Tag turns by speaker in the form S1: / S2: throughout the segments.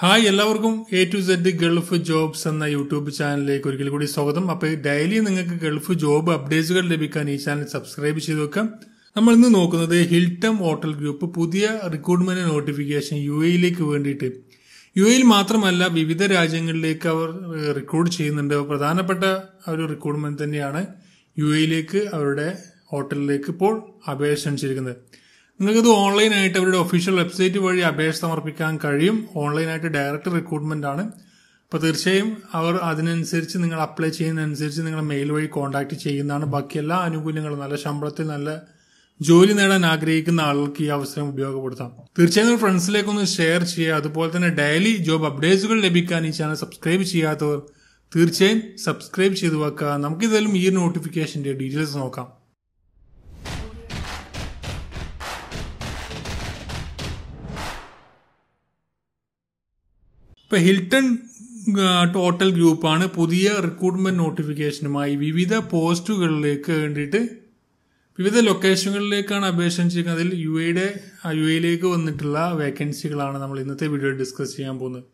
S1: hi എല്ലാവർക്കും A to Z Gulf jobs എന്ന യൂട്യൂബ് ചാനലിലേക്ക് ഒരിക്കൽ കൂടി സ്വാഗതം അപ്പോൾ ഡെയിലി നിങ്ങൾക്ക് ഗൾഫ് ജോബ് അപ്ഡേറ്റ്സുകൾ ലഭിക്കാൻ ഈ ചാനൽ സബ്സ്ക്രൈബ് ചെയ്ത് വെക്കാം നമ്മൾ ഇന്ന് നോക്കുന്നത് ഹിൽട്ടം ഹോട്ടൽ ഗ്രൂപ്പ് പുതിയ റിക്രൂട്ട്മെന്റ് നോട്ടിഫിക്കേഷൻ യു എയിലേക്ക് വേണ്ടിയിട്ട് യു എയിൽ e മാത്രമല്ല വിവിധ രാജ്യങ്ങളിലേക്ക് അവർ റിക്രൂട്ട് ചെയ്യുന്നുണ്ട് പ്രധാനപ്പെട്ട ഒരു റിക്രൂട്ട്മെന്റ് തന്നെയാണ് യു എയിലേക്ക് e അവരുടെ ഹോട്ടലിലേക്ക് ഇപ്പോൾ അപേക്ഷ ക്ഷണിച്ചിരിക്കുന്നത് നിങ്ങൾക്കത് ഓൺലൈനായിട്ട് അവരുടെ ഒഫീഷ്യൽ വെബ്സൈറ്റ് വഴി അപേക്ഷ സമർപ്പിക്കാൻ കഴിയും ഓൺലൈനായിട്ട് ഡയറക്റ്റ് റിക്രൂട്ട്മെന്റ് ആണ് അപ്പോൾ തീർച്ചയായും അവർ അതിനനുസരിച്ച് നിങ്ങൾ അപ്ലൈ ചെയ്യുന്നതനുസരിച്ച് നിങ്ങൾ മെയിൽ വഴി കോൺടാക്ട് ചെയ്യുന്നതാണ് ബാക്കി എല്ലാ ആനുകൂല്യങ്ങളും നല്ല ശമ്പളത്തിൽ നല്ല ജോലി നേടാൻ ആഗ്രഹിക്കുന്ന ആളുകൾക്ക് ഈ അവസരം ഉപയോഗപ്പെടുത്താം തീർച്ചയായും ഫ്രണ്ട്സിലേക്കൊന്ന് ഷെയർ ചെയ്യുക അതുപോലെ തന്നെ ഡെയിലി ജോബ് അപ്ഡേറ്റ്സുകൾ ലഭിക്കാൻ ഈ ചാനൽ സബ്സ്ക്രൈബ് ചെയ്യാത്തവർ തീർച്ചയായും സബ്സ്ക്രൈബ് ചെയ്തു വെക്കുക നമുക്കിതെല്ലാം ഈ നോട്ടിഫിക്കേഷന്റെ ഡീറ്റെയിൽസ് നോക്കാം ഇപ്പോൾ ഹിൽട്ടൺ ടോട്ടൽ ഗ്രൂപ്പാണ് പുതിയ റിക്രൂട്ട്മെന്റ് നോട്ടിഫിക്കേഷനുമായി വിവിധ പോസ്റ്റുകളിലേക്ക് വേണ്ടിയിട്ട് വിവിധ ലൊക്കേഷനുകളിലേക്കാണ് അപേക്ഷിച്ചിരിക്കുന്നത് അതിൽ യു എയുടെ യു എയിലേക്ക് വന്നിട്ടുള്ള വേക്കൻസികളാണ് നമ്മൾ ഇന്നത്തെ വീഡിയോ ഡിസ്കസ് ചെയ്യാൻ പോകുന്നത്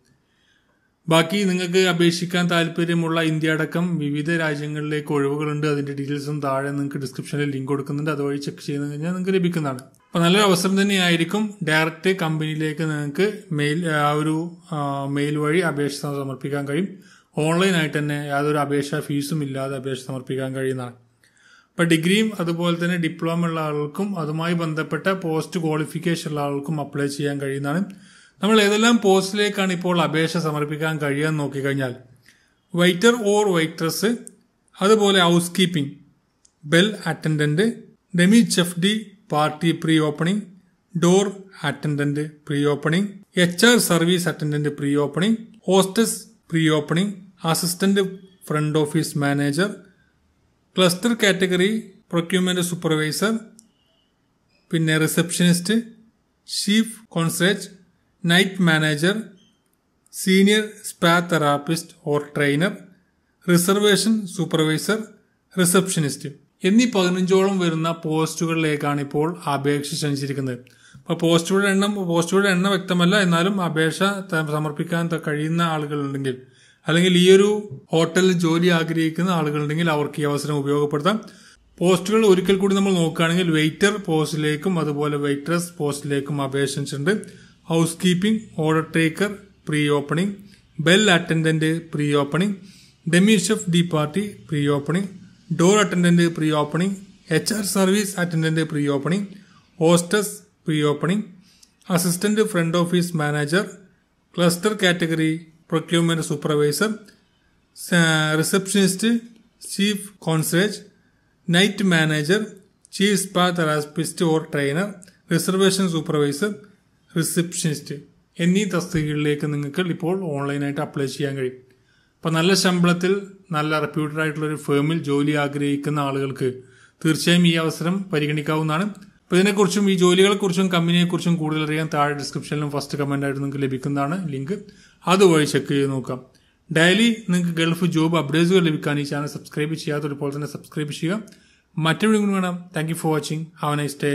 S1: ബാക്കി നിങ്ങൾക്ക് അപേക്ഷിക്കാൻ താല്പര്യമുള്ള ഇന്ത്യ അടക്കം വിവിധ രാജ്യങ്ങളിലേക്ക് ഒഴിവുകളുണ്ട് അതിൻ്റെ ഡീറ്റെയിൽസും താഴെ നിങ്ങൾക്ക് ഡിസ്ക്രിപ്ഷനിൽ ലിങ്ക് കൊടുക്കുന്നുണ്ട് അതുവഴി ചെക്ക് ചെയ്ത് കഴിഞ്ഞാൽ നിങ്ങൾക്ക് ലഭിക്കുന്നതാണ് അപ്പോൾ നല്ലൊരു അവസരം തന്നെയായിരിക്കും ഡയറക്റ്റ് കമ്പനിയിലേക്ക് നിങ്ങൾക്ക് മെയിൽ ആ ഒരു മെയിൽ വഴി അപേക്ഷ സമർപ്പിക്കാൻ കഴിയും ഓൺലൈനായിട്ട് തന്നെ യാതൊരു അപേക്ഷാ ഫീസും ഇല്ലാതെ അപേക്ഷ സമർപ്പിക്കാൻ കഴിയുന്നതാണ് അപ്പോൾ ഡിഗ്രിയും അതുപോലെ തന്നെ ഡിപ്ലോമ ഉള്ള ആൾക്കും അതുമായി ബന്ധപ്പെട്ട പോസ്റ്റ് ക്വാളിഫിക്കേഷൻ ഉള്ള ആൾക്കും അപ്ലൈ ചെയ്യാൻ കഴിയുന്നതാണ് നമ്മൾ ഏതെല്ലാം പോസ്റ്റിലേക്കാണ് ഇപ്പോൾ അപേക്ഷ സമർപ്പിക്കാൻ കഴിയാൻ നോക്കിക്കഴിഞ്ഞാൽ വെയ്റ്റർ ഓർ വെയ്റ്ററസ് അതുപോലെ housekeeping bell attendant demi chef de partie pre opening door attendant pre opening H R service attendant pre opening hostess pre opening assistant front office manager cluster category procurement supervisor പിന്നെ receptionist chief concierge night manager senior spa therapist or trainer reservation supervisor receptionist എന്നീ പതിനഞ്ചോളം വരുന്ന പോസ്റ്റുകളിലേക്കാണ് ഇപ്പോൾ അപേക്ഷ ക്ഷണിച്ചിരിക്കുന്നത് അപ്പോൾ പോസ്റ്റുകളുടെ എണ്ണം പോസ്റ്റുകളുടെ എണ്ണം വ്യക്തമല്ല എന്നാലും അപേക്ഷ സമർപ്പിക്കാൻ കഴിയുന്ന ആളുകളുണ്ടെങ്കിൽ അല്ലെങ്കിൽ ഈ ഒരു ഹോട്ടലിൽ ജോലി ആഗ്രഹിക്കുന്ന ആളുകളുണ്ടെങ്കിൽ അവർക്ക് ഈ അവസരം ഉപയോഗപ്പെടുത്താം പോസ്റ്റുകൾ ഒരിക്കൽ കൂടി നമ്മൾ നോക്കുകയാണെങ്കിൽ വെയിറ്റർ പോസ്റ്റിലേക്കും അതുപോലെ വെയിറ്ററസ് പോസ്റ്റിലേക്കും അപേക്ഷിച്ചിട്ടുണ്ട് housekeeping order taker pre opening bell attendant pre opening demi chef de partie pre opening door attendant pre opening H R service attendant pre opening hostess pre opening assistant front office manager cluster category procurement supervisor receptionist chief concierge night manager chief spa therapist or trainer reservation supervisor receptionist എന്നീ തസ്തികകളിലേക്ക് നിങ്ങൾക്ക് ഇപ്പോൾ ഓൺലൈനായിട്ട് apply ചെയ്യാൻ കഴിയും അപ്പം നല്ല ശമ്പളത്തിൽ നല്ല റെപ്യൂട്ടഡ് ആയിട്ടുള്ള ഒരു ഫേമിൽ ജോലി ആഗ്രഹിക്കുന്ന ആളുകൾക്ക് തീർച്ചയായും ഈ അവസരം പരിഗണിക്കാവുന്നതാണ് അപ്പോൾ ഇതിനെക്കുറിച്ചും ഈ ജോലികളെക്കുറിച്ചും കമ്പനിയെക്കുറിച്ചും കൂടുതൽ അറിയാൻ താഴെ ഡിസ്ക്രിപ്ഷനിലും ഫസ്റ്റ് കമൻ്റായിട്ട് നിങ്ങൾക്ക് ലഭിക്കുന്നതാണ് ലിങ്ക് അതുവഴി ചെക്ക് ചെയ്ത് നോക്കാം ഡെയിലി നിങ്ങൾക്ക് ഗൾഫ് ജോബ് അപ്ഡേറ്റ്സുകൾ ലഭിക്കാൻ ഈ ചാനൽ സബ്സ്ക്രൈബ് ചെയ്യാത്തതുപോലെ തന്നെ സബ്സ്ക്രൈബ് ചെയ്യുക മറ്റൊരു വേണം thank you for watching have nice day